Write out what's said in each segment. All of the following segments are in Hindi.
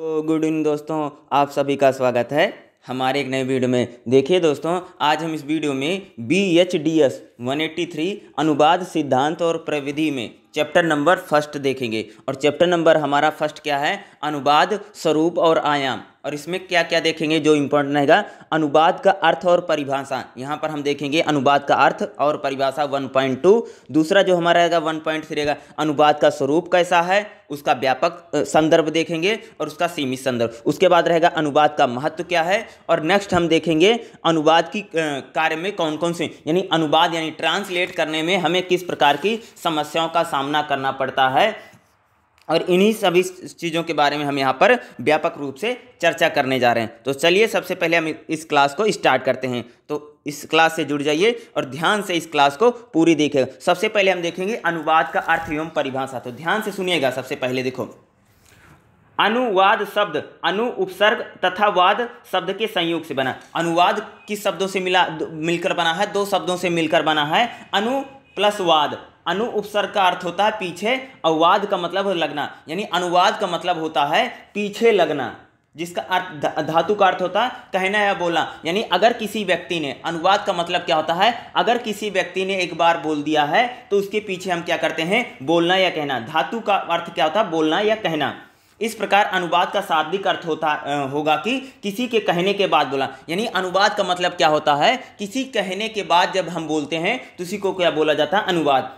तो गुड इवनिंग दोस्तों आप सभी का स्वागत है हमारे एक नए वीडियो में देखिए दोस्तों आज हम इस वीडियो में B H D S one eighty three अनुवाद सिद्धांत और प्रविधि में चैप्टर नंबर फर्स्ट देखेंगे और चैप्टर नंबर हमारा फर्स्ट क्या है अनुवाद स्वरूप और आयाम और इसमें क्या क्या देखेंगे जो इम्पोर्टेंट रहेगा अनुवाद का अर्थ और परिभाषा यहाँ पर हम देखेंगे अनुवाद का अर्थ और परिभाषा 1.2 दूसरा जो हमारा रहेगा 1.3 रहेगा अनुवाद का स्वरूप कैसा है उसका व्यापक संदर्भ देखेंगे और उसका सीमित संदर्भ उसके बाद रहेगा अनुवाद का महत्व क्या है और नेक्स्ट हम देखेंगे अनुवाद की कार्य में कौन कौन से यानी अनुवाद यानी ट्रांसलेट करने में हमें किस प्रकार की समस्याओं का सामना करना पड़ता है और इन्हीं सभी चीज़ों के बारे में हम यहाँ पर व्यापक रूप से चर्चा करने जा रहे हैं तो चलिए सबसे पहले हम इस क्लास को स्टार्ट करते हैं तो इस क्लास से जुड़ जाइए और ध्यान से इस क्लास को पूरी देखें सबसे पहले हम देखेंगे अनुवाद का अर्थ एवं परिभाषा तो ध्यान से सुनिएगा सबसे पहले देखो अनुवाद शब्द अनु उपसर्ग तथा वाद शब्द के संयोग से बना अनुवाद किस शब्दों से मिला मिलकर बना है दो शब्दों से मिलकर बना है अनु प्लस वाद अनु उपसर्ग का अर्थ होता है पीछे अवाद का मतलब लगना यानी अनुवाद का मतलब होता है पीछे लगना जिसका अर्थ धातु का अर्थ होता है कहना या बोलना यानी अगर किसी व्यक्ति ने अनुवाद का मतलब क्या होता है अगर किसी व्यक्ति ने एक बार बोल दिया है तो उसके पीछे हम क्या करते हैं बोलना या कहना धातु का अर्थ क्या होता है बोलना या कहना इस प्रकार अनुवाद का शाब्दिक अर्थ होता होगा कि किसी के कहने के बाद बोला यानी अनुवाद का मतलब क्या होता है किसी कहने के बाद जब हम बोलते हैं तो उसी को क्या बोला जाता है अनुवाद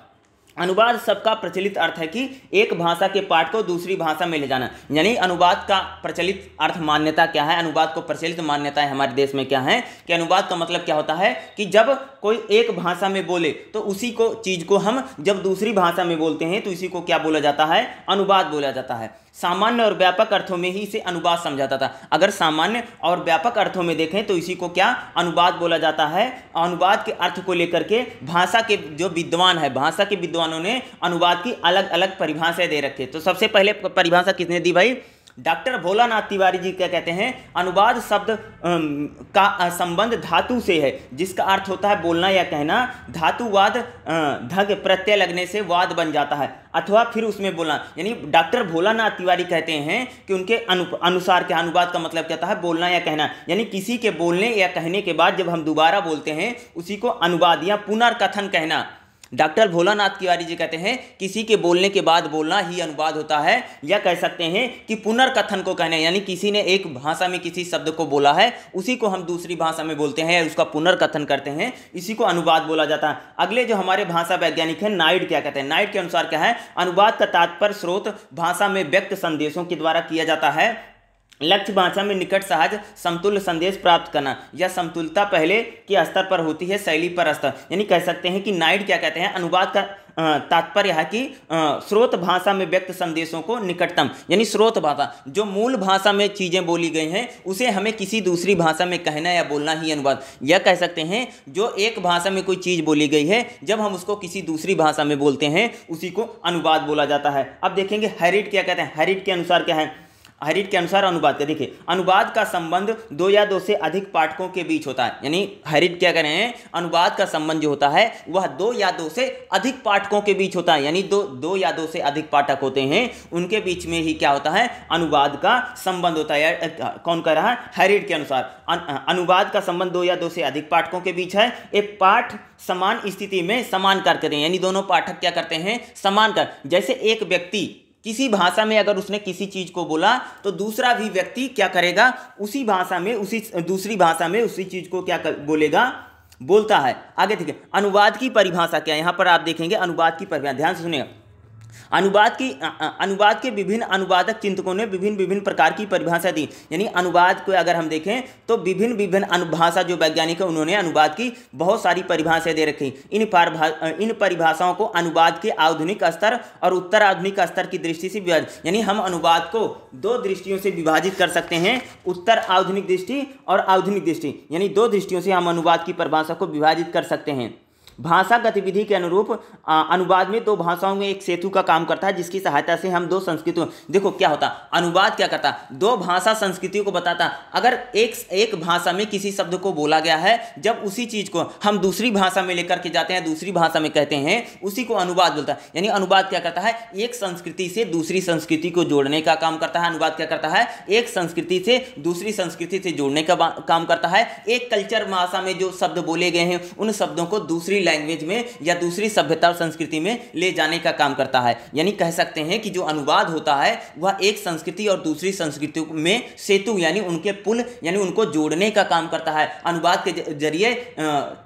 अनुवाद सबका प्रचलित अर्थ है कि एक भाषा के पाठ को दूसरी भाषा में ले जाना यानी अनुवाद का प्रचलित अर्थ मान्यता क्या है अनुवाद को प्रचलित मान्यता है हमारे देश में क्या है कि अनुवाद का मतलब क्या होता है कि जब कोई एक भाषा में बोले तो उसी को चीज़ को हम जब दूसरी भाषा में बोलते हैं तो इसी को क्या बोला जाता है अनुवाद बोला जाता है सामान्य और व्यापक अर्थों में ही इसे अनुवाद समझाता था अगर सामान्य और व्यापक अर्थों में देखें तो इसी को क्या अनुवाद बोला जाता है अनुवाद के अर्थ को लेकर के भाषा के जो विद्वान है भाषा के विद्वानों ने अनुवाद की अलग अलग परिभाषाएं दे रखी तो सबसे पहले परिभाषा किसने दी भाई डॉक्टर भोलानाथ तिवारी जी क्या कहते हैं अनुवाद शब्द का संबंध धातु से है जिसका अर्थ होता है बोलना या कहना धातुवाद धग प्रत्यय लगने से वाद बन जाता है अथवा फिर उसमें बोलना यानी डॉक्टर भोलानाथ तिवारी कहते हैं कि उनके अनु, अनुसार के अनुवाद का मतलब कहता है बोलना या कहना यानी किसी के बोलने या कहने के बाद जब हम दोबारा बोलते हैं उसी को अनुवाद या पुनर्कथन कहना डॉक्टर भोलानाथ तिवारी जी कहते हैं किसी के बोलने के बाद बोलना ही अनुवाद होता है या कह सकते हैं कि पुनर्कथन को कहने यानी किसी ने एक भाषा में किसी शब्द को बोला है उसी को हम दूसरी भाषा में बोलते हैं उसका पुनर्कथन करते हैं इसी को अनुवाद बोला जाता है अगले जो हमारे भाषा वैज्ञानिक है नाइड क्या कहते हैं नाइड के अनुसार क्या है अनुवाद का तात्पर्य स्रोत भाषा में व्यक्त संदेशों के द्वारा किया जाता है लक्ष्य भाषा में निकट सहज समतुल्य संदेश प्राप्त करना यह समतुलता पहले के स्तर पर होती है शैली पर स्तर यानी कह सकते हैं कि नाइट क्या कहते हैं अनुवाद का तात्पर्य है कि स्रोत भाषा में व्यक्त संदेशों को निकटतम यानी स्रोत भाषा जो मूल भाषा में चीज़ें बोली गई हैं उसे हमें किसी दूसरी भाषा में कहना या बोलना ही अनुवाद यह कह सकते हैं जो एक भाषा में कोई चीज़ बोली गई है जब हम उसको किसी दूसरी भाषा में बोलते हैं उसी को अनुवाद बोला जाता है अब देखेंगे हैरिट क्या कहते हैं हैरिट के अनुसार क्या है हरिट के अनुसार अनुवाद का देखिए अनुवाद का संबंध दो या दो से अधिक पाठकों के बीच होता है यानी हरिट क्या करें अनुवाद का संबंध जो होता है वह दो या दो से अधिक पाठकों के बीच होता है यानी दो दो या दो से अधिक पाठक होते हैं उनके बीच में ही क्या होता है अनुवाद का संबंध होता है कौन कह रहा है हरिट के अनुसार अन, अनुवाद का संबंध दो या दो से अधिक पाठकों के बीच है एक पाठ समान स्थिति में समान कर करते हैं यानी दोनों पाठक क्या करते हैं समान कर जैसे एक व्यक्ति किसी भाषा में अगर उसने किसी चीज को बोला तो दूसरा भी व्यक्ति क्या करेगा उसी भाषा में उसी दूसरी भाषा में उसी चीज को क्या कर, बोलेगा बोलता है आगे देखिए अनुवाद की परिभाषा क्या है यहाँ पर आप देखेंगे अनुवाद की परिभाषा ध्यान से सुनिएगा अनुवाद की अनुवाद के विभिन्न अनुवादक चिंतकों ने विभिन्न विभिन्न प्रकार की परिभाषा दी यानी अनुवाद को अगर हम देखें तो विभिन्न विभिन्न अनुभाषा जो वैज्ञानिक है उन्होंने अनुवाद की बहुत सारी परिभाषाएं दे रखी इन इन परिभाषाओं को अनुवाद के आधुनिक स्तर और उत्तर आधुनिक स्तर की दृष्टि से विभाजित यानी हम अनुवाद को दो दृष्टियों से विभाजित कर सकते हैं उत्तर आधुनिक दृष्टि और आधुनिक दृष्टि यानी दो दृष्टियों से हम अनुवाद की परिभाषा को विभाजित कर सकते हैं भाषा गतिविधि के अनुरूप अनुवाद में दो भाषाओं में एक सेतु का काम करता है जिसकी सहायता से हम दो संस्कृतियों देखो क्या होता अनुवाद क्या करता दो भाषा संस्कृतियों को बताता अगर एक एक भाषा में किसी शब्द को बोला गया है जब उसी चीज़ को हम दूसरी भाषा में लेकर के जाते हैं दूसरी भाषा में कहते हैं उसी को अनुवाद बोलता है यानी अनुवाद क्या करता है एक संस्कृति से दूसरी संस्कृति को जोड़ने का काम करता है अनुवाद क्या करता है एक संस्कृति से दूसरी संस्कृति से जोड़ने का काम करता है एक कल्चर भाषा में जो शब्द बोले गए हैं उन शब्दों को दूसरी दूसरी लैंग्वेज में या दूसरी सभ्यता और संस्कृति में ले जाने का काम करता है यानी कह सकते हैं कि जो अनुवाद होता है वह एक संस्कृति और दूसरी संस्कृति में सेतु यानी उनके पुल यानी उनको जोड़ने का काम करता है अनुवाद के जरिए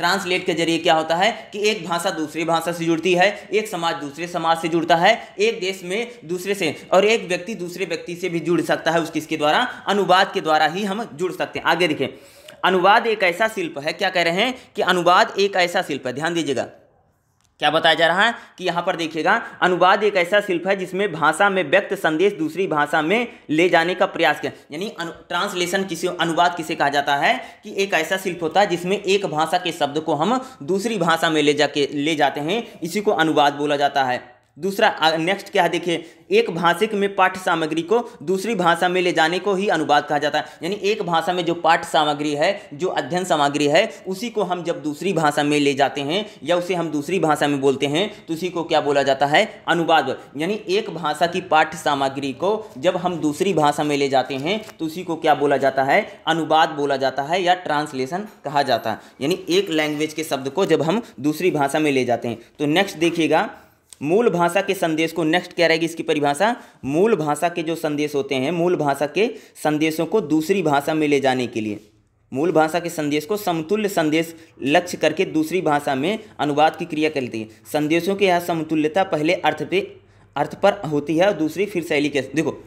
ट्रांसलेट के जरिए क्या होता है कि एक भाषा दूसरी भाषा से जुड़ती है एक समाज दूसरे समाज से जुड़ता है एक देश में दूसरे से और एक व्यक्ति दूसरे व्यक्ति से भी जुड़ सकता है उस किसके द्वारा अनुवाद के द्वारा ही हम जुड़ सकते हैं आगे देखें अनुवाद एक ऐसा शिल्प है क्या कह रहे हैं कि अनुवाद एक ऐसा शिल्प है ध्यान दीजिएगा क्या बताया जा रहा है कि यहाँ पर देखिएगा अनुवाद एक ऐसा शिल्प है जिसमें भाषा में व्यक्त संदेश दूसरी भाषा में ले जाने का प्रयास किया यानी ट्रांसलेशन किसी अनुवाद किसे कहा जाता है कि एक ऐसा शिल्प होता है जिसमें एक भाषा के शब्द को हम दूसरी भाषा में ले जाके ले जाते हैं इसी को अनुवाद बोला जाता है दूसरा नेक्स्ट क्या है देखिए एक भाषिक में पाठ्य सामग्री को दूसरी भाषा में ले जाने को ही अनुवाद कहा जाता है यानी एक भाषा में जो पाठ्य सामग्री है जो अध्ययन सामग्री है उसी को हम जब दूसरी भाषा में ले जाते हैं या उसे हम दूसरी भाषा में बोलते हैं तो उसी को क्या बोला जाता है अनुवाद यानी एक भाषा की पाठ्य सामग्री को जब हम दूसरी भाषा में ले जाते हैं तो उसी को क्या बोला जाता है अनुवाद बोला जाता है या ट्रांसलेशन कहा जाता है यानी एक लैंग्वेज के शब्द को जब हम दूसरी भाषा में ले जाते हैं तो नेक्स्ट देखिएगा मूल भाषा के संदेश को नेक्स्ट क्या रहेगी इसकी परिभाषा मूल भाषा के जो संदेश होते हैं मूल भाषा के संदेशों को दूसरी भाषा में ले जाने के लिए मूल भाषा के संदेश को समतुल्य संदेश लक्ष्य करके दूसरी भाषा में अनुवाद की क्रिया करती है संदेशों के यहाँ समतुल्यता पहले अर्थ पे अर्थ पर होती है और दूसरी फिर शैली के देखो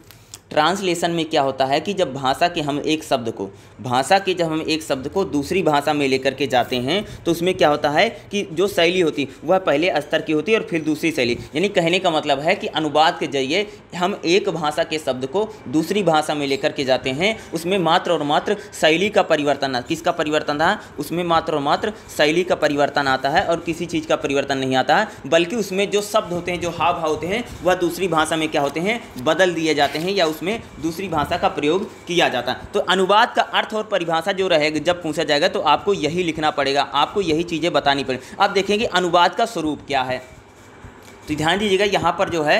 ट्रांसलेशन में क्या होता है कि जब भाषा के हम एक शब्द को भाषा के जब हम एक शब्द को दूसरी भाषा में लेकर के जाते हैं तो उसमें क्या होता है कि जो शैली होती वह पहले स्तर की होती है और फिर दूसरी शैली यानी कहने का मतलब है कि अनुवाद के जरिए हम एक भाषा के शब्द को दूसरी भाषा में लेकर के जाते हैं उसमें मात्र और मात्र शैली का परिवर्तन किसका परिवर्तन था उसमें मात्र और मात्र शैली का परिवर्तन आता है और किसी चीज़ का परिवर्तन नहीं आता है बल्कि उसमें जो शब्द होते हैं जो हाव भाव होते हैं वह दूसरी भाषा में क्या होते हैं बदल दिए जाते हैं या उस उसमें दूसरी भाषा का प्रयोग किया जाता है तो अनुवाद का अर्थ और परिभाषा जो रहेगा जब पूछा जाएगा तो आपको यही लिखना पड़ेगा आपको यही चीज़ें बतानी पड़ेगी अब देखेंगे अनुवाद का स्वरूप क्या है तो ध्यान दीजिएगा यहाँ पर जो है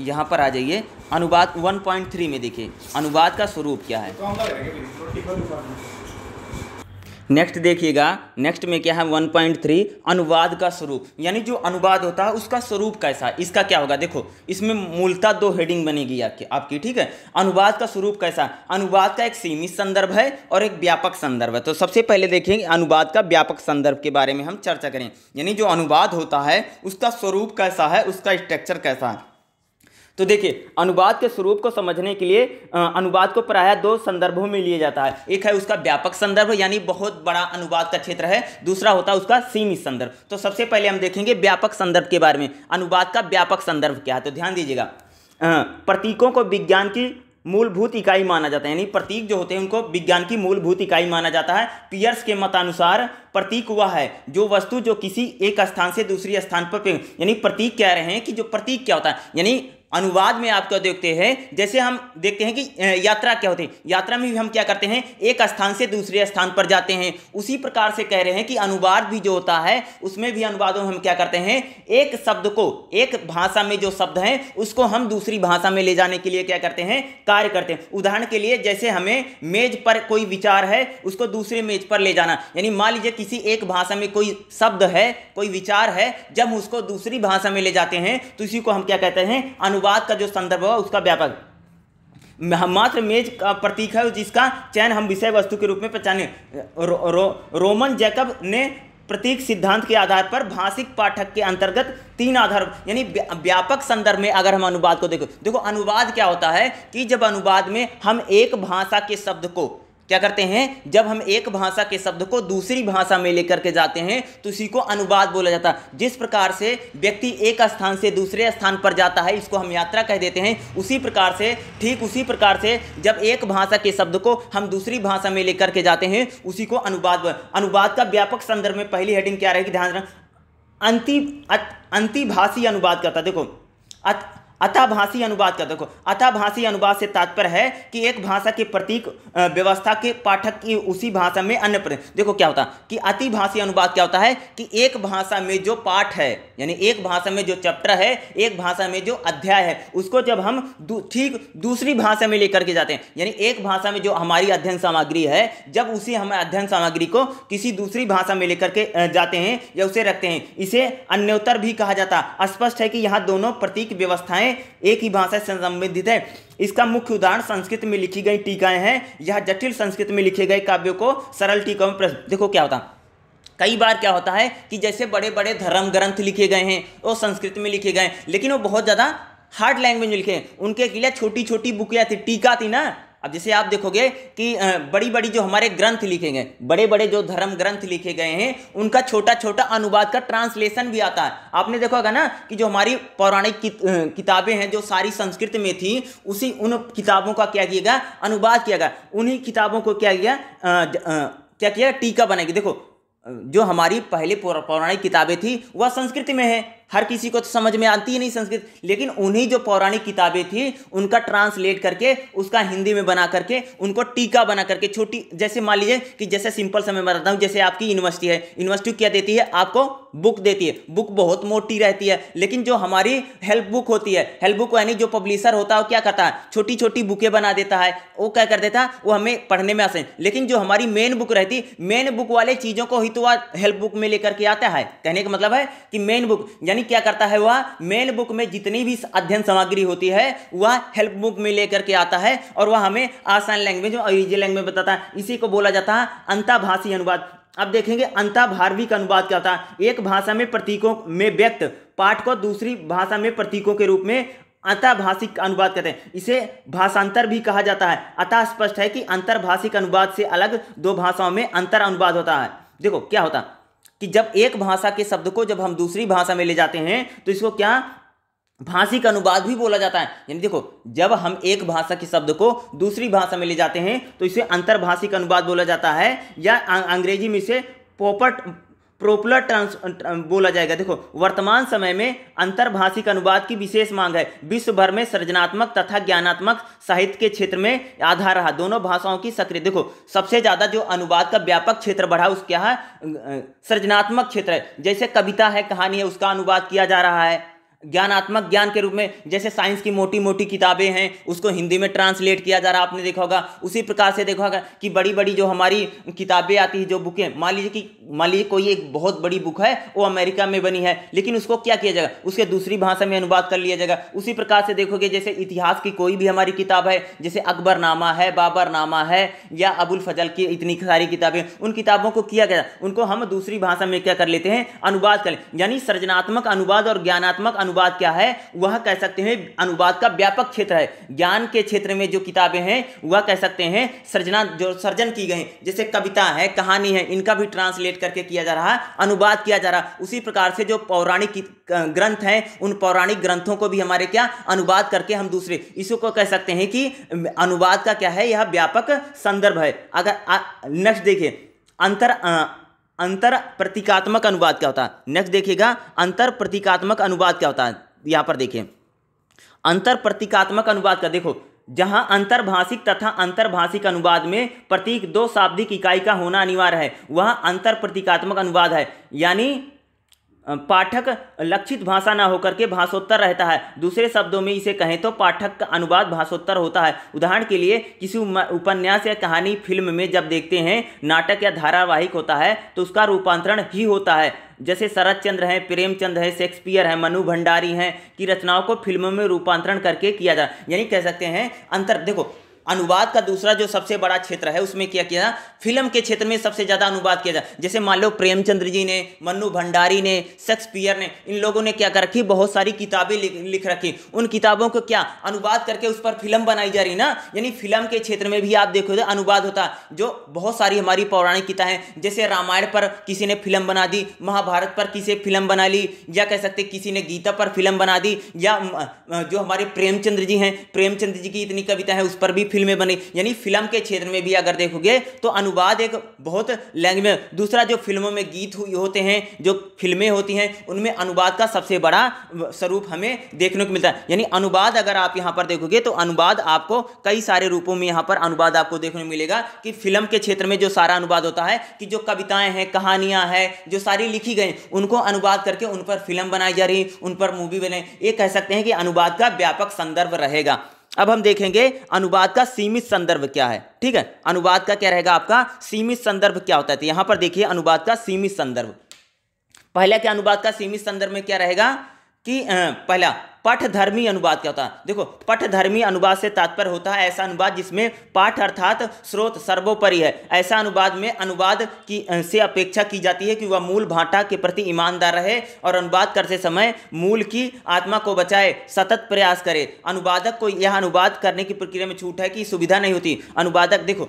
यहाँ पर आ जाइए अनुवाद 1.3 में देखिए अनुवाद का स्वरूप क्या है तो नेक्स्ट देखिएगा नेक्स्ट में क्या है 1.3 अनुवाद का स्वरूप यानी जो अनुवाद होता है उसका स्वरूप कैसा है इसका क्या होगा देखो इसमें मूलता दो हेडिंग बनेगी आपकी आपकी ठीक है अनुवाद का स्वरूप कैसा अनुवाद का एक सीमित संदर्भ है और एक व्यापक संदर्भ है तो सबसे पहले देखेंगे अनुवाद का व्यापक संदर्भ के बारे में हम चर्चा करें यानी जो अनुवाद होता है उसका स्वरूप कैसा है उसका स्ट्रक्चर कैसा है तो देखिए अनुवाद के स्वरूप को समझने के लिए अनुवाद को प्रायः दो संदर्भों में लिया जाता है एक है उसका व्यापक संदर्भ यानी बहुत बड़ा अनुवाद का क्षेत्र है दूसरा होता है उसका सीमित संदर्भ तो सबसे पहले हम देखेंगे व्यापक संदर्भ के बारे में अनुवाद का व्यापक संदर्भ क्या है तो ध्यान दीजिएगा प्रतीकों को विज्ञान की मूलभूत इकाई माना जाता है यानी प्रतीक जो होते हैं उनको विज्ञान की मूलभूत इकाई माना जाता है पियर्स के मतानुसार प्रतीक हुआ है जो वस्तु जो किसी एक स्थान से दूसरे स्थान पर यानी प्रतीक कह रहे हैं कि जो प्रतीक क्या होता है यानी अनुवाद में आप क्या देखते हैं जैसे हम देखते हैं कि यात्रा क्या होती है यात्रा में भी हम क्या करते हैं एक स्थान से दूसरे स्थान पर जाते हैं उसी प्रकार से कह रहे हैं कि अनुवाद भी जो होता है उसमें भी अनुवादों में हम क्या करते हैं एक शब्द को एक भाषा में जो शब्द हैं उसको हम दूसरी भाषा में ले जाने के लिए क्या करते हैं कार्य करते हैं उदाहरण के लिए जैसे हमें मेज पर कोई विचार है उसको दूसरे मेज पर ले जाना यानी मान लीजिए किसी एक भाषा में कोई शब्द है कोई विचार है जब उसको दूसरी भाषा में ले जाते हैं तो इसी को हम क्या कहते हैं अनुवाद अनुवाद का जो संदर्भ है उसका व्यापक मात्र मेज का प्रतीक है जिसका चयन हम विषय वस्तु के रूप में पहचाने रो, रो, रोमन जैकब ने प्रतीक सिद्धांत के आधार पर भाषिक पाठक के अंतर्गत तीन आधार यानी व्यापक संदर्भ में अगर हम अनुवाद को देखो देखो अनुवाद क्या होता है कि जब अनुवाद में हम एक भाषा के शब्द को क्या करते हैं जब हम एक भाषा के शब्द को दूसरी भाषा में लेकर के जाते हैं तो इसी को अनुवाद बोला जाता है जिस प्रकार से व्यक्ति एक स्थान से दूसरे स्थान पर जाता है इसको हम यात्रा कह देते हैं उसी प्रकार से ठीक उसी प्रकार से जब एक भाषा के शब्द को हम दूसरी भाषा में लेकर के जाते हैं उसी को अनुवाद अनुवाद का व्यापक संदर्भ में पहली हेडिंग क्या रहेगी ध्यान रखना अंति अंतिभाषी अनुवाद करता देखो अताभाषी भाषी अनुवाद का देखो अताभाषी भाषी अनुवाद से तात्पर्य है कि एक भाषा के प्रतीक व्यवस्था के पाठक की उसी भाषा में अन्य प्रतीक देखो क्या होता कि अति भाषी अनुवाद क्या होता है कि एक भाषा में जो पाठ है यानी एक भाषा में जो चैप्टर है एक भाषा में जो अध्याय है उसको जब हम ठीक दू, दूसरी भाषा में लेकर के जाते हैं यानी एक भाषा में जो हमारी अध्ययन सामग्री है जब उसी हम अध्ययन सामग्री को किसी दूसरी भाषा में लेकर के जाते हैं या उसे रखते हैं इसे अन्योतर भी कहा जाता स्पष्ट है कि यहाँ दोनों प्रतीक व्यवस्थाएं में एक ही भाषा से संबंधित है इसका मुख्य उदाहरण संस्कृत में लिखी गई टीकाएं हैं यह जटिल संस्कृत में लिखे गए काव्यों को सरल टीकाओं में देखो क्या होता कई बार क्या होता है कि जैसे बड़े बड़े धर्म ग्रंथ लिखे गए हैं वो संस्कृत में लिखे गए लेकिन वो बहुत ज़्यादा हार्ड लैंग्वेज में लिखे उनके लिए छोटी छोटी बुकियाँ थी टीका थी ना अब जैसे आप देखोगे कि बड़ी बड़ी जो हमारे ग्रंथ लिखे गए बड़े बड़े जो धर्म ग्रंथ लिखे गए हैं उनका छोटा छोटा अनुवाद का ट्रांसलेशन भी आता है आपने देखा होगा ना कि जो हमारी पौराणिक किताबें हैं जो सारी संस्कृत में थी उसी उन किताबों का क्या किया गया अनुवाद किया गया उन्हीं किताबों को क्या किया क्या किया टीका बनाएगी देखो जो हमारी पहले पौराणिक किताबें थी वह संस्कृत में है हर किसी को तो समझ में आती ही नहीं संस्कृत लेकिन उन्हीं जो पौराणिक किताबें थी उनका ट्रांसलेट करके उसका हिंदी में बना करके उनको टीका बना करके छोटी जैसे मान लीजिए कि जैसे सिंपल समय बताता हूँ जैसे आपकी यूनिवर्सिटी है यूनिवर्सिटी क्या देती है आपको बुक देती है बुक बहुत मोटी रहती है लेकिन जो हमारी हेल्प बुक होती है हेल्प बुक यानी जो पब्लिशर होता है वो क्या करता है छोटी छोटी बुकें बना देता है वो क्या कर देता है वो हमें पढ़ने में आसें लेकिन जो हमारी मेन बुक रहती है मेन बुक वाले चीज़ों को ही तो हेल्प बुक में लेकर के आता है कहने का मतलब है कि मेन बुक यानी यानी क्या करता है वह मेन बुक में जितनी भी अध्ययन सामग्री होती है वह हेल्प बुक में लेकर के आता है और वह हमें आसान लैंग्वेज और इजी लैंग्वेज बताता है इसी को बोला जाता है अंताभाषी अनुवाद अब देखेंगे अंताभारवी का अनुवाद क्या होता है एक भाषा में प्रतीकों में व्यक्त पाठ को दूसरी भाषा में प्रतीकों के रूप में अंतर्भाषिक अनुवाद कहते हैं इसे भाषांतर भी कहा जाता है अतः स्पष्ट है कि अंतर्भाषिक अनुवाद से अलग दो भाषाओं में अंतर अनुवाद होता है देखो क्या होता है कि जब एक भाषा के शब्द को जब हम दूसरी भाषा में ले जाते हैं तो इसको क्या भाषिक अनुवाद भी बोला जाता है यानी देखो जब हम एक भाषा के शब्द को दूसरी भाषा में ले जाते हैं तो इसे अंतरभाषिक अनुवाद बोला जाता है या अंग्रेजी में इसे पोपट प्रोपुलर ट्रांस अं- अं- बोला जाएगा देखो वर्तमान समय में अंतर्भाषिक अनुवाद की विशेष मांग है विश्व भर में सृजनात्मक तथा ज्ञानात्मक साहित्य के क्षेत्र में आधार रहा दोनों भाषाओं की सक्रिय देखो सबसे ज़्यादा जो अनुवाद का व्यापक क्षेत्र बढ़ा उस क्या है अं- सृजनात्मक क्षेत्र है जैसे कविता है कहानी है उसका अनुवाद किया जा रहा है ज्ञानात्मक ज्ञान के रूप में जैसे साइंस की मोटी मोटी किताबें हैं उसको हिंदी में ट्रांसलेट किया जा रहा आपने देखा होगा उसी प्रकार से देखा होगा कि बड़ी बड़ी जो हमारी किताबें आती है जो बुकें मान लीजिए कि मान लीजिए कोई एक बहुत बड़ी बुक है वो अमेरिका में बनी है लेकिन उसको क्या किया जाएगा उसके दूसरी भाषा में अनुवाद कर लिया जाएगा उसी प्रकार से देखोगे जैसे इतिहास की कोई भी हमारी किताब है जैसे अकबरनामा है बाबरनामा है या अबुल फजल की इतनी सारी किताबें उन किताबों को किया गया उनको हम दूसरी भाषा में क्या कर लेते हैं अनुवाद कर यानी सृजनात्मक अनुवाद और ज्ञानात्मक अनुवाद अनुवाद क्या है वह कह सकते हैं अनुवाद का व्यापक क्षेत्र है ज्ञान के क्षेत्र में जो किताबें हैं वह कह सकते हैं सृजना जो सृजन की गई जैसे कविता है कहानी है इनका भी ट्रांसलेट करके किया जा रहा है अनुवाद किया जा रहा उसी प्रकार से जो पौराणिक ग्रंथ हैं उन पौराणिक ग्रंथों को भी हमारे क्या अनुवाद करके हम दूसरे इसको कह सकते हैं कि अनुवाद का क्या है यह व्यापक संदर्भ है अगर नेक्स्ट देखिए अंतर आ, अंतर प्रतीकात्मक अनुवाद क्या होता है नेक्स्ट देखिएगा अंतर प्रतीकात्मक अनुवाद क्या होता है यहां पर देखें अंतर प्रतीकात्मक अनुवाद का देखो जहां अंतर्भाषिक तथा अंतर्भाषिक अनुवाद में प्रतीक दो शाब्दिक इकाई का होना अनिवार्य है वह अंतर प्रतीकात्मक अनुवाद है यानी पाठक लक्षित भाषा ना होकर के भाषोत्तर रहता है दूसरे शब्दों में इसे कहें तो पाठक का अनुवाद भाषोत्तर होता है उदाहरण के लिए किसी उपन्यास या कहानी फिल्म में जब देखते हैं नाटक या धारावाहिक होता है तो उसका रूपांतरण ही होता है जैसे शरद चंद्र हैं प्रेमचंद हैं शेक्सपियर हैं मनु भंडारी हैं की रचनाओं को फिल्मों में रूपांतरण करके किया जा यानी कह सकते हैं अंतर देखो अनुवाद का दूसरा जो सबसे बड़ा क्षेत्र है उसमें क्या किया फिल्म के क्षेत्र में सबसे ज़्यादा अनुवाद किया जाए जैसे मान लो प्रेमचंद्र जी ने मन्नू भंडारी ने शेक्सपियर ने इन लोगों ने क्या कर रखी बहुत सारी किताबें लिख, लिख रखी उन किताबों को क्या अनुवाद करके उस पर फिल्म बनाई जा रही ना यानी फिल्म के क्षेत्र में भी आप देखो तो अनुवाद होता जो बहुत सारी हमारी पौराणिक किताबें जैसे रामायण पर किसी ने फिल्म बना दी महाभारत पर किसी फिल्म बना ली या कह सकते किसी ने गीता पर फिल्म बना दी या जो हमारे प्रेमचंद्र जी हैं प्रेमचंद्र जी की इतनी कविता है उस पर भी फिल्में बनी यानी फिल्म के क्षेत्र में भी अगर देखोगे तो अनुवाद एक बहुत लैंग्वेज दूसरा जो फिल्मों में गीत होते हैं जो फिल्में होती हैं उनमें अनुवाद का सबसे बड़ा स्वरूप हमें देखने को मिलता है यानी अनुवाद अगर आप यहाँ पर देखोगे तो अनुवाद आपको कई सारे रूपों में यहाँ पर अनुवाद आपको देखने को मिलेगा कि फिल्म के क्षेत्र में जो सारा अनुवाद होता है कि जो कविताएँ हैं कहानियाँ हैं जो सारी लिखी गई उनको अनुवाद करके उन पर फिल्म बनाई जा रही उन पर मूवी बनाई ये कह सकते हैं कि अनुवाद का व्यापक संदर्भ रहेगा अब हम देखेंगे अनुवाद का सीमित संदर्भ क्या है ठीक है अनुवाद का क्या रहेगा आपका सीमित संदर्भ क्या होता है तो यहां पर देखिए अनुवाद का सीमित संदर्भ पहला क्या अनुवाद का सीमित संदर्भ में क्या रहेगा कि पहला पठधर्मी अनुवाद क्या होता है देखो पठधर्मी अनुवाद से तात्पर्य होता है ऐसा अनुवाद जिसमें पाठ अर्थात स्रोत सर्वोपरि है ऐसा अनुवाद में अनुवाद की से अपेक्षा की जाती है कि वह मूल भाटा के प्रति ईमानदार रहे और अनुवाद करते समय मूल की आत्मा को बचाए सतत प्रयास करे अनुवादक को यह अनुवाद करने की प्रक्रिया में छूट है कि सुविधा नहीं होती अनुवादक देखो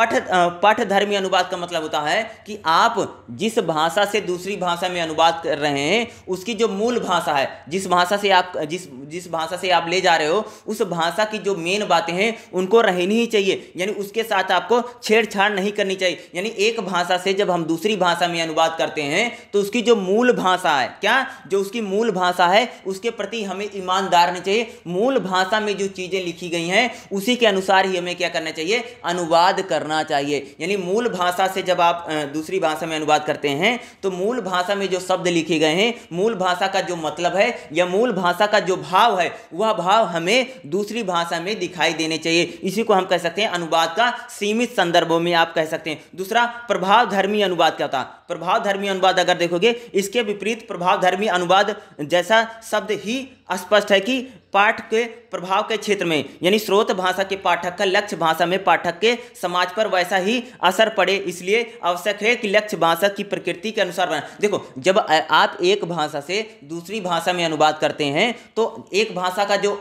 पठ धर्मी अनुवाद का मतलब होता है कि आप जिस भाषा से दूसरी भाषा में अनुवाद कर रहे हैं उसकी जो मूल भाषा है जिस भाषा से आप जिस जिस भाषा से आप ले जा रहे हो उस भाषा की जो मेन बातें हैं उनको रहनी ही चाहिए यानी उसके साथ आपको छेड़छाड़ नहीं करनी चाहिए यानी एक भाषा से जब हम दूसरी भाषा में अनुवाद करते हैं तो उसकी जो मूल भाषा है क्या जो उसकी मूल भाषा है उसके प्रति हमें ईमानदार नहीं चाहिए मूल भाषा में जो चीज़ें लिखी गई हैं उसी के अनुसार ही हमें क्या करना चाहिए अनुवाद करना करना चाहिए यानी मूल भाषा से जब आप दूसरी भाषा में अनुवाद करते हैं तो मूल भाषा में जो शब्द लिखे गए हैं मूल भाषा का जो मतलब है या मूल भाषा का जो भाव है वह भाव हमें दूसरी भाषा में दिखाई देने चाहिए इसी को हम कह सकते हैं अनुवाद का सीमित संदर्भों में आप कह सकते हैं दूसरा प्रभाव धर्मी अनुवाद क्या था प्रभाव धर्मी अनुवाद अगर देखोगे इसके विपरीत प्रभाव धर्मी अनुवाद जैसा शब्द ही स्पष्ट है कि पाठ के प्रभाव के क्षेत्र में यानी स्रोत भाषा के पाठक का लक्ष्य भाषा में पाठक के समाज पर वैसा ही असर पड़े इसलिए आवश्यक है कि लक्ष्य भाषा की प्रकृति के अनुसार बना देखो जब आप एक भाषा से दूसरी भाषा में अनुवाद करते हैं तो एक भाषा का जो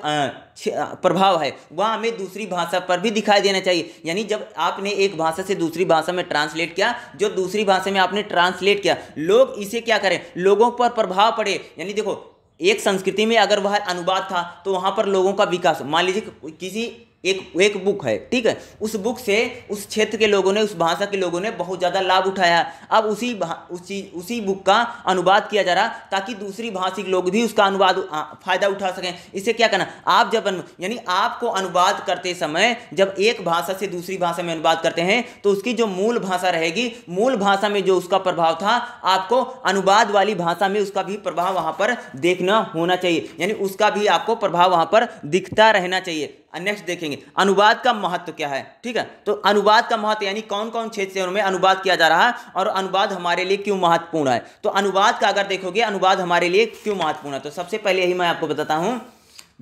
प्रभाव है वह हमें दूसरी भाषा पर भी दिखाई देना चाहिए यानी जब आपने एक भाषा से दूसरी भाषा में ट्रांसलेट किया जो दूसरी भाषा में आपने ट्रांसलेट किया लोग इसे क्या करें लोगों पर प्रभाव पड़े यानी देखो एक संस्कृति में अगर वह अनुवाद था तो वहाँ पर लोगों का विकास मान लीजिए किसी एक एक बुक है ठीक है उस बुक से उस क्षेत्र के लोगों ने उस भाषा के लोगों ने बहुत ज़्यादा लाभ उठाया अब उसी उसी उसी बुक का अनुवाद किया जा रहा ताकि दूसरी भाषिक लोग भी उसका अनुवाद फ़ायदा उठा सकें इससे क्या करना आप जब यानी आपको अनुवाद करते समय जब एक भाषा से दूसरी भाषा में अनुवाद करते हैं तो उसकी जो मूल भाषा रहेगी मूल भाषा में जो उसका प्रभाव था आपको अनुवाद वाली भाषा में उसका भी प्रभाव वहाँ पर देखना होना चाहिए यानी उसका भी आपको प्रभाव वहाँ पर दिखता रहना चाहिए नेक्स्ट देखेंगे अनुवाद का महत्व क्या है ठीक है तो अनुवाद का महत्व यानी कौन कौन क्षेत्र से उनमें अनुवाद किया जा रहा है और अनुवाद हमारे लिए क्यों महत्वपूर्ण है तो अनुवाद का अगर देखोगे अनुवाद हमारे लिए क्यों महत्वपूर्ण है तो सबसे पहले यही मैं आपको बताता हूँ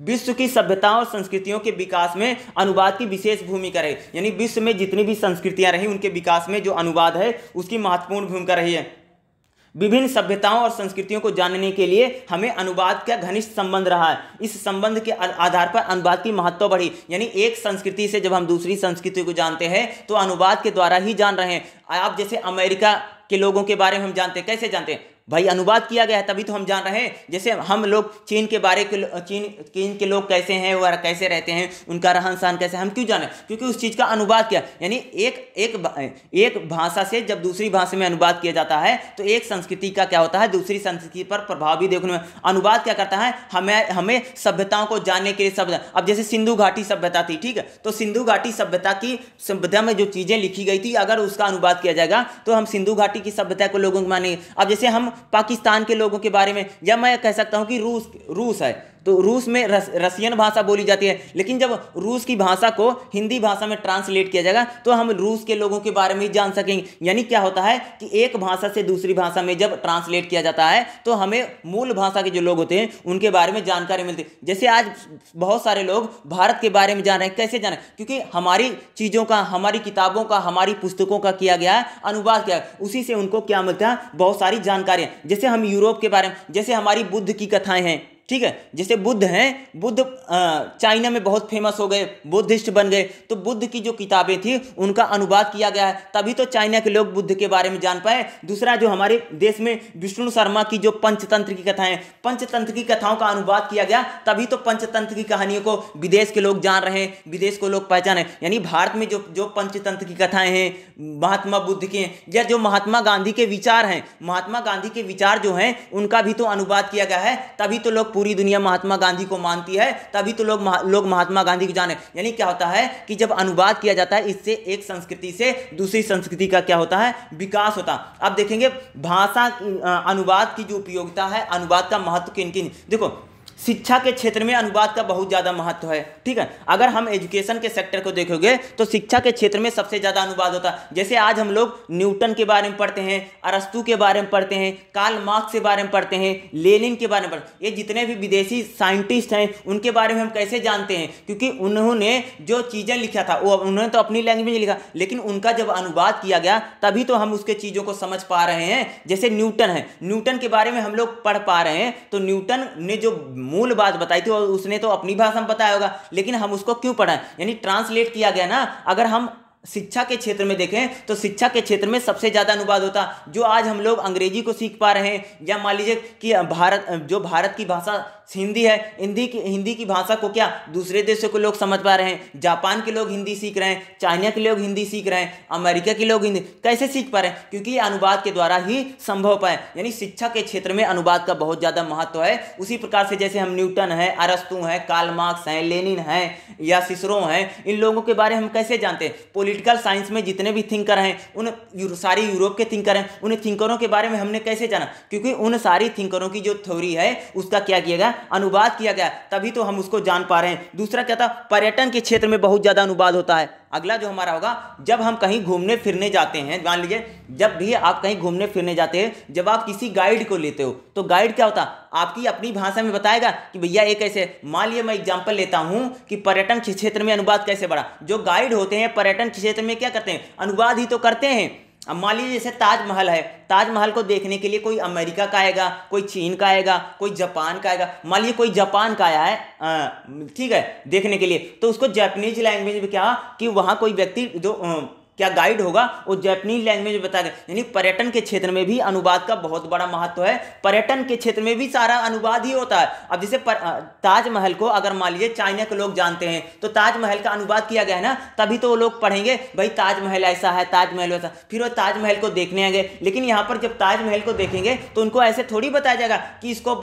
विश्व की सभ्यताओं और संस्कृतियों के विकास में अनुवाद की विशेष भूमिका रही यानी विश्व में जितनी भी संस्कृतियां रही उनके विकास में जो अनुवाद है उसकी महत्वपूर्ण भूमिका रही है विभिन्न सभ्यताओं और संस्कृतियों को जानने के लिए हमें अनुवाद का घनिष्ठ संबंध रहा है इस संबंध के आधार पर अनुवाद की महत्व बढ़ी यानी एक संस्कृति से जब हम दूसरी संस्कृति को जानते हैं तो अनुवाद के द्वारा ही जान रहे हैं आप जैसे अमेरिका के लोगों के बारे में हम जानते हैं कैसे जानते हैं भाई अनुवाद किया गया है तभी तो हम जान रहे हैं जैसे हम लोग चीन के बारे के चीन चीन के लोग कैसे हैं और कैसे रहते हैं उनका रहन सहन कैसे हम क्यों जाने क्योंकि उस चीज़ का अनुवाद किया यानी एक एक एक भाषा से जब दूसरी भाषा में अनुवाद किया जाता है तो एक संस्कृति का क्या होता है दूसरी संस्कृति पर प्रभाव भी देखने में अनुवाद क्या करता है हमें हमें सभ्यताओं को जानने के लिए सभ्यता अब जैसे सिंधु घाटी सभ्यता थी ठीक है तो सिंधु घाटी सभ्यता की सभ्यता में जो चीज़ें लिखी गई थी अगर उसका अनुवाद किया जाएगा तो हम सिंधु घाटी की सभ्यता को लोगों को मानेंगे अब जैसे हम पाकिस्तान के लोगों के बारे में या मैं कह सकता हूँ कि रूस रूस है तो रूस में रस, रसियन भाषा बोली जाती है लेकिन जब रूस की भाषा को हिंदी भाषा में ट्रांसलेट किया जाएगा तो हम रूस के लोगों के बारे में ही जान सकेंगे यानी क्या होता है कि एक भाषा से दूसरी भाषा में जब ट्रांसलेट किया जाता है तो हमें मूल भाषा के जो लोग होते हैं उनके बारे में जानकारी मिलती है जैसे आज बहुत सारे लोग भारत के बारे में जान रहे हैं कैसे जान रहे हैं क्योंकि हमारी चीज़ों का हमारी किताबों का हमारी पुस्तकों का किया गया है अनुवाद किया उसी से उनको क्या मिलता है बहुत सारी जानकारियाँ जैसे हम यूरोप के बारे में जैसे हमारी बुद्ध की कथाएँ हैं ठीक है जैसे बुद्ध हैं बुद्ध चाइना में बहुत फेमस हो गए बुद्धिस्ट बन गए तो बुद्ध की जो किताबें थी उनका अनुवाद किया गया है तभी तो चाइना के लोग बुद्ध के बारे में जान पाए दूसरा जो हमारे देश में विष्णु शर्मा की जो पंचतंत्र की कथाएं पंचतंत्र की कथाओं का अनुवाद किया गया तभी तो पंचतंत्र की कहानियों को विदेश के लोग जान रहे हैं विदेश को लोग रहे यानी भारत में जो जो पंचतंत्र की कथाएं हैं महात्मा बुद्ध के हैं या जो महात्मा गांधी के विचार हैं महात्मा गांधी के विचार जो हैं उनका भी तो अनुवाद किया गया है तभी तो लोग पूरी दुनिया महात्मा गांधी को मानती है तभी तो लोग महा, लोग महात्मा गांधी को जाने यानी क्या होता है कि जब अनुवाद किया जाता है इससे एक संस्कृति से दूसरी संस्कृति का क्या होता है विकास होता अब देखेंगे भाषा अनुवाद की जो उपयोगिता है अनुवाद का महत्व किन किन देखो शिक्षा के क्षेत्र में अनुवाद का बहुत ज़्यादा महत्व है ठीक है अगर हम एजुकेशन के सेक्टर को देखोगे तो शिक्षा के क्षेत्र में सबसे ज़्यादा अनुवाद होता है जैसे आज हम लोग न्यूटन के बारे में पढ़ते हैं अरस्तु के बारे में पढ़ते हैं कार्ल मार्क्स के बारे में पढ़ते हैं लेनिन के बारे में पढ़ते ये जितने भी विदेशी साइंटिस्ट हैं उनके बारे में हम कैसे जानते हैं क्योंकि उन्होंने जो चीज़ें लिखा था वो उन्होंने तो अपनी लैंग्वेज में लिखा लेकिन उनका जब अनुवाद किया गया तभी तो हम उसके चीज़ों को समझ पा रहे हैं जैसे न्यूटन है न्यूटन के बारे में हम लोग पढ़ पा रहे हैं तो न्यूटन ने जो मूल बात बताई थी और उसने तो अपनी भाषा में बताया होगा लेकिन हम उसको क्यों पढ़ाएं यानी ट्रांसलेट किया गया ना अगर हम शिक्षा के क्षेत्र में देखें तो शिक्षा के क्षेत्र में सबसे ज़्यादा अनुवाद होता जो आज हम लोग अंग्रेजी को सीख पा रहे हैं या मान लीजिए कि भारत जो भारत की भाषा हिंदी है हिंदी की हिंदी की भाषा को क्या दूसरे देशों के लोग समझ पा रहे हैं जापान के लोग हिंदी सीख रहे हैं चाइना के लोग हिंदी सीख रहे हैं अमेरिका के लोग हिंदी कैसे सीख पा रहे हैं क्योंकि ये अनुवाद के द्वारा ही संभव पाए यानी शिक्षा के क्षेत्र में अनुवाद का बहुत ज़्यादा महत्व है उसी प्रकार से जैसे हम न्यूटन हैं अरस्तु हैं काल मार्क्स हैं लेनिन हैं या सिसरो हैं इन लोगों के बारे में हम कैसे जानते हैं पोलिटिकल साइंस में जितने भी थिंकर हैं उन सारे यूरोप के थिंकर हैं उन थिंकरों के बारे में हमने कैसे जाना क्योंकि उन सारी थिंकरों की जो थ्योरी है उसका क्या किया गया अनुवाद किया गया तभी तो हम उसको जान पा रहे हैं दूसरा क्या था पर्यटन के क्षेत्र में बहुत ज़्यादा अनुवाद होता है अगला जो हमारा होगा जब हम कहीं घूमने फिरने जाते हैं मान लीजिए जब भी आप कहीं घूमने फिरने जाते हैं जब आप किसी गाइड को लेते हो तो गाइड क्या होता आपकी अपनी भाषा में बताएगा कि भैया एक ऐसे मान लीजिए मैं एग्जाम्पल लेता हूं कि पर्यटन क्षेत्र में अनुवाद कैसे बढ़ा जो गाइड होते हैं पर्यटन क्षेत्र में क्या करते हैं अनुवाद ही तो करते हैं अब मान लीजिए जैसे ताजमहल है ताजमहल को देखने के लिए कोई अमेरिका का आएगा कोई चीन का आएगा कोई जापान का आएगा मान लीजिए कोई जापान का आया है ठीक है देखने के लिए तो उसको जैपनीज लैंग्वेज में क्या कि वहाँ कोई व्यक्ति जो क्या गाइड होगा वो जैपनीज लैंग्वेज में बताएगा यानी पर्यटन के क्षेत्र में भी अनुवाद का बहुत बड़ा महत्व है पर्यटन के क्षेत्र में भी सारा अनुवाद ही होता है अब जैसे ताजमहल को अगर मान लीजिए चाइना के लोग जानते हैं तो ताजमहल का अनुवाद किया गया है ना तभी तो वो लोग पढ़ेंगे भाई ताजमहल ऐसा है ताजमहल वैसा फिर वो ताजमहल को देखने आएंगे लेकिन यहाँ पर जब ताजमहल को देखेंगे तो उनको ऐसे थोड़ी बताया जाएगा कि इसको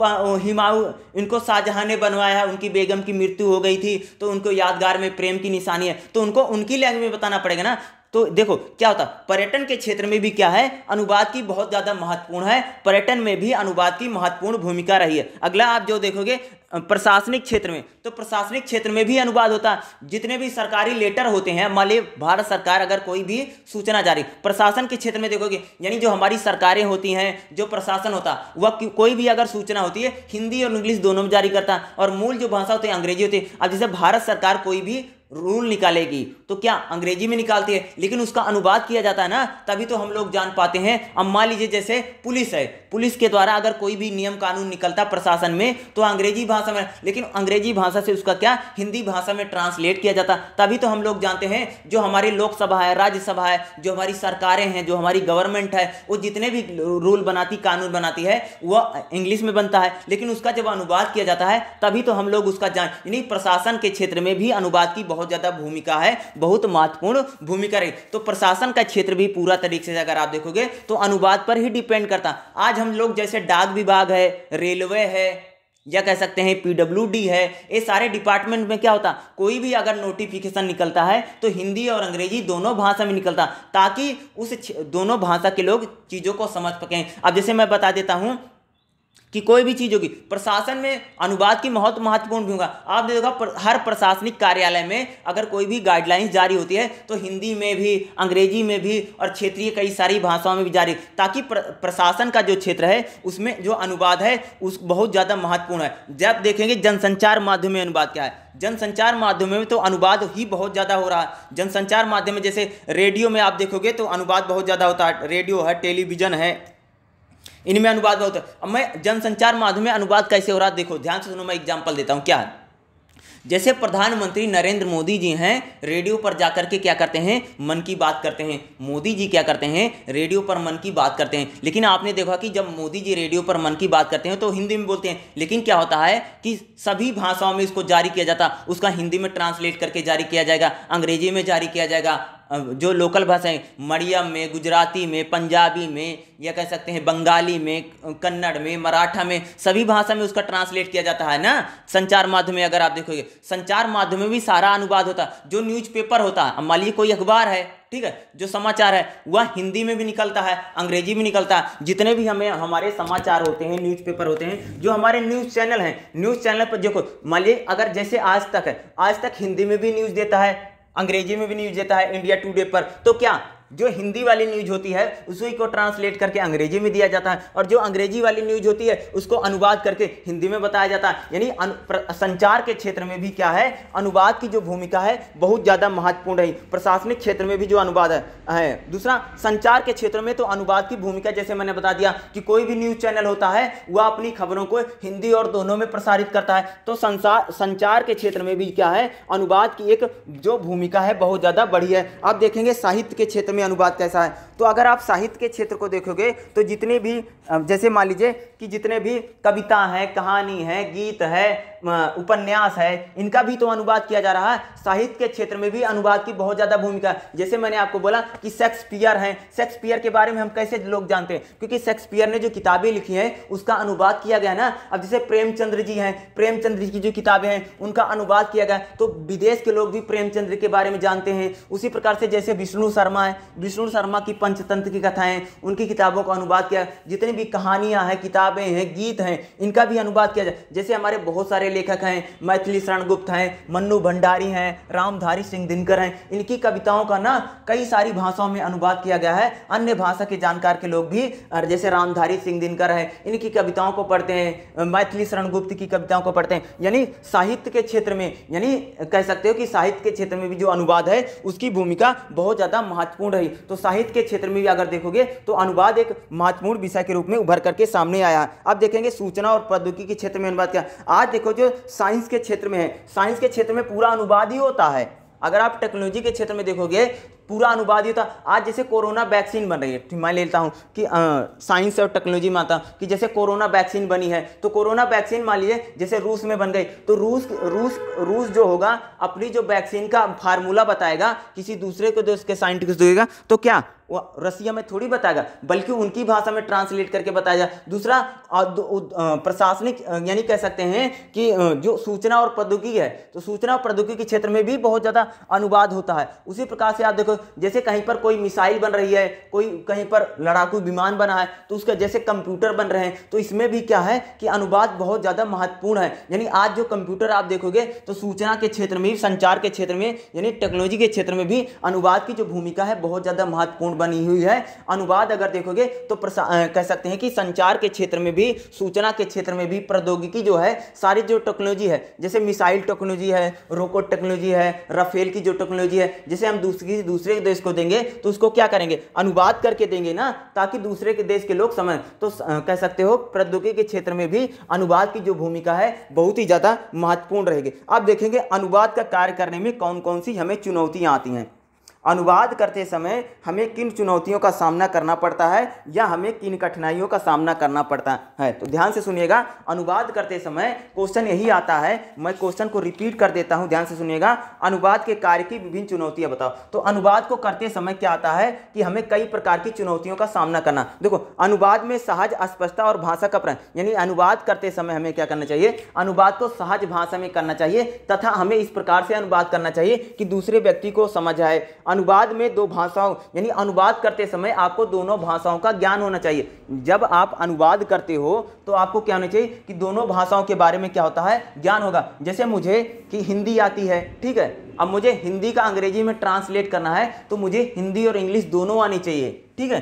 हिमाऊ इनको शाहजहां ने बनवाया है उनकी बेगम की मृत्यु हो गई थी तो उनको यादगार में प्रेम की निशानी है तो उनको उनकी लैंग्वेज में बताना पड़ेगा ना तो देखो क्या होता पर्यटन के क्षेत्र में भी क्या है अनुवाद की बहुत ज़्यादा महत्वपूर्ण है पर्यटन में भी अनुवाद की महत्वपूर्ण भूमिका रही है अगला आप जो देखोगे प्रशासनिक क्षेत्र में तो प्रशासनिक क्षेत्र में भी अनुवाद होता है जितने भी सरकारी लेटर होते हैं मान ली भारत सरकार अगर कोई भी सूचना जारी प्रशासन के क्षेत्र में देखोगे यानी जो हमारी सरकारें होती हैं जो प्रशासन होता वह कोई भी अगर सूचना होती है हिंदी और इंग्लिश दोनों में जारी करता और मूल जो भाषा होती है अंग्रेजी होती है अब जैसे भारत सरकार कोई भी रूल निकालेगी तो क्या अंग्रेजी में निकालती है लेकिन उसका अनुवाद किया जाता है ना तभी तो हम लोग जान पाते हैं अब मान लीजिए जैसे पुलिस है पुलिस के द्वारा अगर कोई भी नियम कानून निकलता प्रशासन में तो अंग्रेजी भाषा भाषा में लेकिन अंग्रेजी भाषा से उसका क्या हिंदी भाषा में ट्रांसलेट किया जाता तभी तो हम लोग जानते हैं जो हमारी लोकसभा है राज्यसभा है जो हमारी सरकारें हैं जो हमारी गवर्नमेंट है वो जितने भी रूल बनाती कानून बनाती है वह इंग्लिश में बनता है लेकिन उसका जब अनुवाद किया जाता है तभी तो हम लोग उसका जान यानी प्रशासन के क्षेत्र में भी अनुवाद की बहुत ज़्यादा भूमिका है बहुत महत्वपूर्ण भूमिका रही तो प्रशासन का क्षेत्र भी पूरा तरीके से अगर आप देखोगे तो अनुवाद पर ही डिपेंड करता आज हम लोग जैसे डाक विभाग है रेलवे है या कह सकते हैं डी है ये सारे डिपार्टमेंट में क्या होता कोई भी अगर नोटिफिकेशन निकलता है तो हिंदी और अंग्रेजी दोनों भाषा में निकलता ताकि उस दोनों भाषा के लोग चीज़ों को समझ सकें अब जैसे मैं बता देता हूँ कि कोई भी चीज़ होगी प्रशासन में अनुवाद की बहुत महत्वपूर्ण भूमिका होगा आप पर, हर प्रशासनिक कार्यालय में अगर कोई भी गाइडलाइंस जारी होती है तो हिंदी में भी अंग्रेजी में भी और क्षेत्रीय कई सारी भाषाओं में भी जारी ताकि प्र, प्रशासन का जो क्षेत्र है उसमें जो अनुवाद है उस बहुत ज़्यादा महत्वपूर्ण है जब देखेंगे जनसंचार माध्यम में अनुवाद क्या है जनसंचार माध्यम में तो अनुवाद ही बहुत ज़्यादा हो रहा है जनसंचार माध्यम में जैसे रेडियो में आप देखोगे तो अनुवाद बहुत ज़्यादा होता है रेडियो है टेलीविज़न है इनमें अनुवाद बहुत अब मैं जनसंचार माध्यम में अनुवाद कैसे हो रहा है देखो ध्यान से सुनो मैं एग्जाम्पल देता हूँ क्या है जैसे प्रधानमंत्री नरेंद्र मोदी जी हैं रेडियो पर जाकर के क्या करते हैं मन की बात करते हैं मोदी जी क्या करते हैं रेडियो पर मन की बात करते हैं लेकिन आपने देखा कि जब मोदी जी रेडियो पर मन की बात करते हैं तो हिंदी में बोलते हैं लेकिन क्या होता है कि सभी भाषाओं में इसको जारी किया जाता उसका हिंदी में ट्रांसलेट करके जारी किया जाएगा अंग्रेजी में जारी किया जाएगा जो लोकल भाषाएँ मड़ियम में गुजराती में पंजाबी में या कह सकते हैं बंगाली में कन्नड़ में मराठा में सभी भाषा में उसका ट्रांसलेट किया जाता है ना संचार माध्यम में अगर आप देखोगे संचार माध्यम में भी सारा अनुवाद होता जो न्यूज़पेपर होता है मान लीजिए कोई अखबार है ठीक है जो समाचार है वह हिंदी में भी निकलता है अंग्रेजी में निकलता है जितने भी हमें हमारे समाचार होते हैं न्यूज़पेपर होते हैं जो हमारे न्यूज़ चैनल हैं न्यूज़ चैनल पर देखो मान लीजिए अगर जैसे आज तक है आज तक हिंदी में भी न्यूज़ देता है अंग्रेजी में भी न्यूज देता है इंडिया टूडे पर तो क्या जो हिंदी वाली न्यूज होती है उसी को ट्रांसलेट करके अंग्रेजी में दिया जाता है और जो अंग्रेजी वाली न्यूज होती है उसको अनुवाद करके हिंदी में बताया जाता है यानी संचार के क्षेत्र में भी क्या है अनुवाद की जो भूमिका है बहुत ज़्यादा महत्वपूर्ण रही प्रशासनिक क्षेत्र में भी जो अनुवाद है, है दूसरा संचार के क्षेत्र में तो अनुवाद की भूमिका जैसे मैंने बता दिया कि कोई भी न्यूज चैनल होता है वह अपनी खबरों को हिंदी और दोनों में प्रसारित करता है तो संसार संचार के क्षेत्र में भी क्या है अनुवाद की एक जो भूमिका है बहुत ज़्यादा बढ़ी है आप देखेंगे साहित्य के क्षेत्र में अनुवाद कैसा है तो अगर आप साहित्य के क्षेत्र को देखोगे तो जितने भी जैसे मान लीजिए कि जितने भी कविता है कहानी है गीत है उपन्यास है इनका भी तो अनुवाद किया जा रहा है साहित्य के क्षेत्र में भी अनुवाद की बहुत ज़्यादा भूमिका है जैसे मैंने आपको बोला कि शेक्सपियर हैं शेक्सपियर के बारे में हम कैसे लोग जानते हैं क्योंकि शेक्सपियर ने जो किताबें लिखी हैं उसका अनुवाद किया गया ना अब जैसे प्रेमचंद्र जी हैं प्रेमचंद्र जी की जो किताबें हैं उनका अनुवाद किया गया तो विदेश के लोग भी प्रेमचंद्र के बारे में जानते हैं उसी प्रकार से जैसे विष्णु शर्मा है विष्णु शर्मा की पंचतंत्र की कथाएं उनकी किताबों का अनुवाद किया जितनी भी कहानियां हैं किताबें हैं गीत हैं इनका भी अनुवाद किया जाए जैसे हमारे बहुत सारे लेखक हैं मैथिली शरण गुप्त हैं मन्नू भंडारी हैं रामधारी सिंह दिनकर हैं इनकी कविताओं का ना कई सारी भाषाओं में अनुवाद किया गया है अन्य भाषा के जानकार के लोग भी जैसे रामधारी सिंह दिनकर हैं इनकी कविताओं को पढ़ते हैं मैथिली शरण गुप्त की कविताओं को पढ़ते हैं यानी साहित्य के क्षेत्र में यानी कह सकते हो कि साहित्य के क्षेत्र में भी जो अनुवाद है उसकी भूमिका बहुत ज़्यादा महत्वपूर्ण रही तो साहित्य के क्षेत्र में भी अगर देखोगे तो अनुवाद एक महत्वपूर्ण विषय के रूप में उभर करके सामने आया अब देखेंगे सूचना और प्रौद्योगिकी के क्षेत्र में अनुवाद क्या आज देखो जो साइंस के क्षेत्र में है साइंस के क्षेत्र में पूरा अनुवाद ही होता है अगर आप टेक्नोलॉजी के क्षेत्र में देखोगे पूरा अनुवाद ही होता आज जैसे कोरोना वैक्सीन बन रही है मैं लेता हूँ कि साइंस और टेक्नोलॉजी में आता कि जैसे कोरोना वैक्सीन बनी है तो कोरोना वैक्सीन मान लीजिए जैसे रूस में बन गई तो रूस रूस रूस जो होगा अपनी जो वैक्सीन का फार्मूला बताएगा किसी दूसरे को जो उसके साइंटिस्ट देगा तो क्या वो रसिया में थोड़ी बताएगा बल्कि उनकी भाषा में ट्रांसलेट करके बताया जाए दूसरा प्रशासनिक यानी कह सकते हैं कि जो सूचना और प्रौद्योगिकी है तो सूचना और प्रौद्योगिकी के क्षेत्र में भी बहुत ज़्यादा अनुवाद होता है उसी प्रकार से आप देखो जैसे कहीं पर कोई मिसाइल बन रही है कोई कहीं पर लड़ाकू विमान बना है तो उसका जैसे कंप्यूटर बन रहे हैं तो इसमें भी क्या है कि अनुवाद बहुत ज़्यादा महत्वपूर्ण है यानी आज जो कंप्यूटर आप देखोगे तो सूचना के क्षेत्र में संचार के क्षेत्र में यानी टेक्नोलॉजी के क्षेत्र में भी अनुवाद की जो भूमिका है बहुत ज़्यादा महत्वपूर्ण बनी हुई है अनुवाद अगर देखोगे तो कह सकते हैं कि संचार के क्षेत्र में भी सूचना के क्षेत्र में भी प्रौद्योगिकी जो है सारी जो टेक्नोलॉजी है जैसे मिसाइल टेक्नोलॉजी है रोकोट टेक्नोलॉजी है राफेल की जो टेक्नोलॉजी है जैसे हम दूसरी दूसरे देश को देंगे तो उसको क्या करेंगे अनुवाद करके देंगे ना ताकि दूसरे के देश के लोग समझ तो कह सकते हो प्रौद्योगिकी के क्षेत्र में भी अनुवाद की जो भूमिका है बहुत ही ज़्यादा महत्वपूर्ण रहेगी अब देखेंगे अनुवाद का कार्य करने में कौन कौन सी हमें चुनौतियाँ आती हैं अनुवाद करते समय हमें किन चुनौतियों का सामना करना पड़ता है या हमें किन कठिनाइयों का सामना करना पड़ता है तो ध्यान से सुनिएगा अनुवाद करते समय क्वेश्चन यही आता है मैं क्वेश्चन को रिपीट कर देता हूँ ध्यान से सुनिएगा अनुवाद के कार्य की विभिन्न चुनौतियाँ बताओ तो अनुवाद को करते समय क्या आता है कि हमें कई प्रकार की चुनौतियों का सामना करना देखो अनुवाद में सहज स्पष्टता और भाषा का प्रण यानी अनुवाद करते समय हमें क्या करना चाहिए अनुवाद को सहज भाषा में करना चाहिए तथा हमें इस प्रकार से अनुवाद करना चाहिए कि दूसरे व्यक्ति को समझ आए अनुवाद में दो भाषाओं यानी अनुवाद करते समय आपको दोनों भाषाओं का ज्ञान होना चाहिए जब आप अनुवाद करते हो तो आपको क्या होना चाहिए कि दोनों भाषाओं के बारे में क्या होता है ज्ञान होगा जैसे मुझे कि हिंदी आती है ठीक है अब मुझे हिंदी का अंग्रेजी में ट्रांसलेट करना है तो मुझे हिंदी और इंग्लिश दोनों आनी चाहिए ठीक है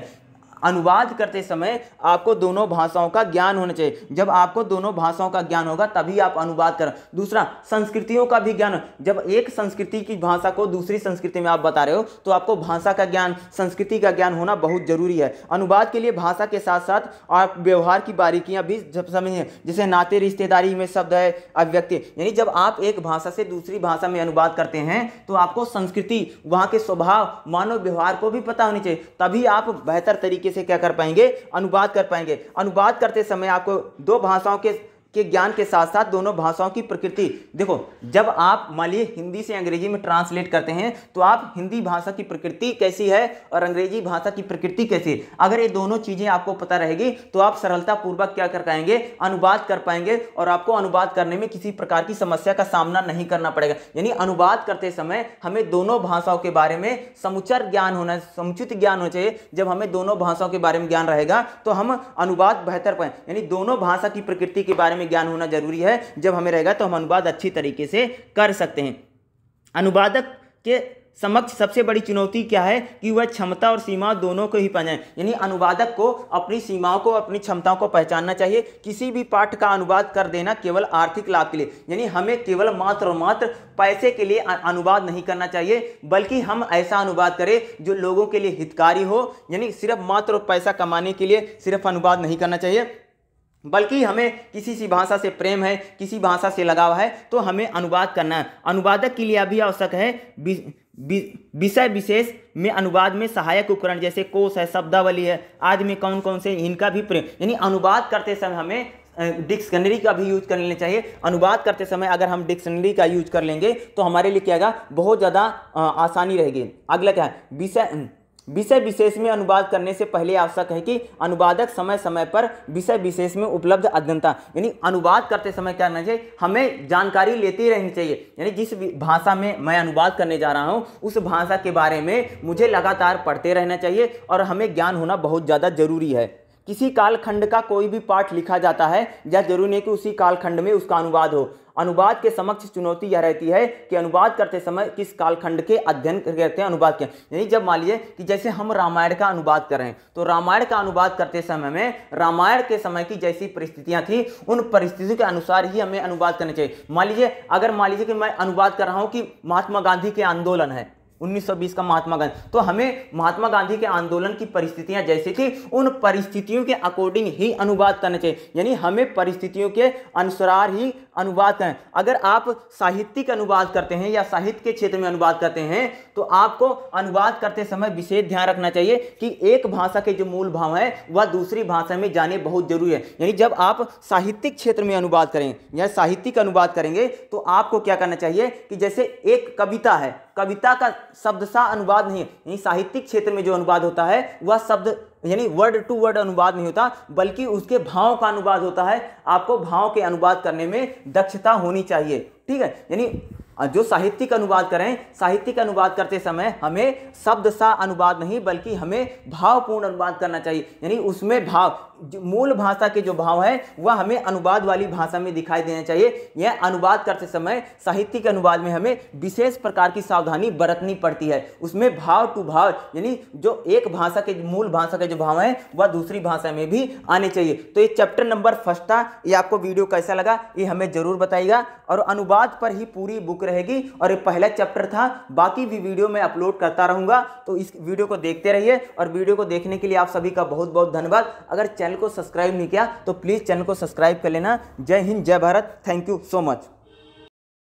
अनुवाद करते समय आपको दोनों भाषाओं का ज्ञान होना चाहिए जब आपको दोनों भाषाओं का ज्ञान होगा तभी आप अनुवाद कर दूसरा संस्कृतियों का भी ज्ञान जब एक संस्कृति की भाषा को दूसरी संस्कृति में आप बता रहे हो तो आपको भाषा का ज्ञान संस्कृति का ज्ञान होना बहुत जरूरी है अनुवाद के लिए भाषा के साथ साथ आप व्यवहार की बारीकियाँ भी जब समझें जैसे नाते रिश्तेदारी में शब्द है अभिव्यक्ति यानी जब आप एक भाषा से दूसरी भाषा में अनुवाद करते हैं तो आपको संस्कृति वहाँ के स्वभाव मानव व्यवहार को भी पता होनी चाहिए तभी आप बेहतर तरीके से क्या कर पाएंगे अनुवाद कर पाएंगे अनुवाद करते समय आपको दो भाषाओं के के ज्ञान के साथ साथ दोनों भाषाओं की प्रकृति देखो जब आप मान लीजिए हिंदी से अंग्रेजी में ट्रांसलेट करते हैं तो आप हिंदी भाषा की प्रकृति कैसी है और अंग्रेजी भाषा की प्रकृति कैसी है अगर ये दोनों चीज़ें आपको पता रहेगी तो आप सरलतापूर्वक क्या कर पाएंगे अनुवाद कर पाएंगे और आपको अनुवाद करने में किसी प्रकार की समस्या का सामना नहीं करना पड़ेगा यानी अनुवाद करते समय हमें दोनों भाषाओं के बारे में समुचर ज्ञान होना समुचित ज्ञान होना चाहिए जब हमें दोनों भाषाओं के बारे में ज्ञान रहेगा तो हम अनुवाद बेहतर पाए यानी दोनों भाषा की प्रकृति के बारे में में ज्ञान होना जरूरी है जब हमें रहेगा तो हम अनुवाद अच्छी तरीके से कर सकते हैं अनुवादक के समक्ष सबसे बड़ी चुनौती क्या है कि वह क्षमता और सीमा दोनों को ही पहचाने यानी अनुवादक को अपनी सीमाओं को अपनी क्षमताओं को पहचानना चाहिए किसी भी पाठ का अनुवाद कर देना केवल आर्थिक लाभ के लिए यानी हमें केवल मात्र और मात्र पैसे के लिए अनुवाद नहीं करना चाहिए बल्कि हम ऐसा अनुवाद करें जो लोगों के लिए हितकारी हो यानी सिर्फ मात्र और पैसा कमाने के लिए सिर्फ अनुवाद नहीं करना चाहिए बल्कि हमें किसी सी भाषा से प्रेम है किसी भाषा से लगाव है तो हमें अनुवाद करना है अनुवादक के लिए अभी आवश्यक है विषय विशेष में अनुवाद में सहायक उपकरण जैसे कोष है शब्दावली है आदि में कौन कौन से इनका भी प्रेम यानी अनुवाद करते समय हमें डिक्शनरी का भी यूज कर लेना चाहिए अनुवाद करते समय अगर हम डिक्शनरी का यूज कर लेंगे तो हमारे लिए क्या होगा बहुत ज़्यादा आसानी रहेगी अगला क्या है विषय विषय विशेष में अनुवाद करने से पहले आवश्यक है कि अनुवादक समय समय पर विषय विशेष में उपलब्ध अध्ययनता यानी अनुवाद करते समय क्या करना चाहिए हमें जानकारी लेती रहनी चाहिए यानी जिस भाषा में मैं अनुवाद करने जा रहा हूँ उस भाषा के बारे में मुझे लगातार पढ़ते रहना चाहिए और हमें ज्ञान होना बहुत ज़्यादा जरूरी है किसी कालखंड का कोई भी पाठ लिखा जाता है या जरूरी नहीं कि उसी कालखंड में उसका अनुवाद हो अनुवाद के समक्ष चुनौती यह रहती है कि अनुवाद करते समय किस कालखंड के अध्ययन करते हैं अनुवाद के यानी जब मान लीजिए कि जैसे हम रामायण का अनुवाद कर रहे हैं तो रामायण का अनुवाद करते समय में रामायण के समय की जैसी परिस्थितियां थी उन परिस्थितियों के अनुसार ही हमें अनुवाद करना चाहिए मान लीजिए अगर मान लीजिए कि मैं अनुवाद कर रहा हूँ कि महात्मा गांधी के आंदोलन है 1920 का महात्मा गांधी तो हमें महात्मा गांधी के आंदोलन की परिस्थितियां जैसे थी उन परिस्थितियों के अकॉर्डिंग ही अनुवाद करना चाहिए यानी हमें परिस्थितियों के अनुसार ही अनुवाद करें अगर आप साहित्यिक अनुवाद करते हैं या साहित्य के क्षेत्र में अनुवाद करते हैं तो आपको अनुवाद करते समय विशेष ध्यान रखना चाहिए कि एक भाषा के जो मूल भाव हैं वह दूसरी भाषा में जाने बहुत जरूरी है यानी जब आप साहित्यिक क्षेत्र में अनुवाद करें या साहित्यिक अनुवाद करेंगे तो आपको क्या करना चाहिए कि जैसे एक कविता है कविता का शब्द सा अनुवाद नहीं है यानी साहित्यिक क्षेत्र में जो अनुवाद होता है वह शब्द यानी वर्ड टू वर्ड अनुवाद नहीं होता बल्कि उसके भाव का अनुवाद होता है आपको भाव के अनुवाद करने में दक्षता होनी चाहिए ठीक है यानी जो साहित्यिक अनुवाद करें साहित्यिक अनुवाद करते समय हमें शब्द सा अनुवाद नहीं बल्कि हमें भावपूर्ण अनुवाद करना चाहिए यानी उसमें भाव मूल भाषा के जो भाव है वह हमें अनुवाद वाली भाषा में दिखाई देना चाहिए यह अनुवाद करते समय साहित्यिक अनुवाद में हमें विशेष प्रकार की सावधानी बरतनी पड़ती है उसमें भाव टू भाव यानी जो एक भाषा के मूल भाषा के जो भाव हैं वह दूसरी भाषा में भी आने चाहिए तो ये चैप्टर नंबर फर्स्ट था ये आपको वीडियो कैसा लगा ये हमें ज़रूर बताइएगा और अनुवाद पर ही पूरी बुक बुक रहेगी और ये पहला चैप्टर था बाकी भी वीडियो मैं अपलोड करता रहूँगा तो इस वीडियो को देखते रहिए और वीडियो को देखने के लिए आप सभी का बहुत बहुत धन्यवाद अगर चैनल को सब्सक्राइब नहीं किया तो प्लीज़ चैनल को सब्सक्राइब कर लेना जय हिंद जय Bharat thank you so much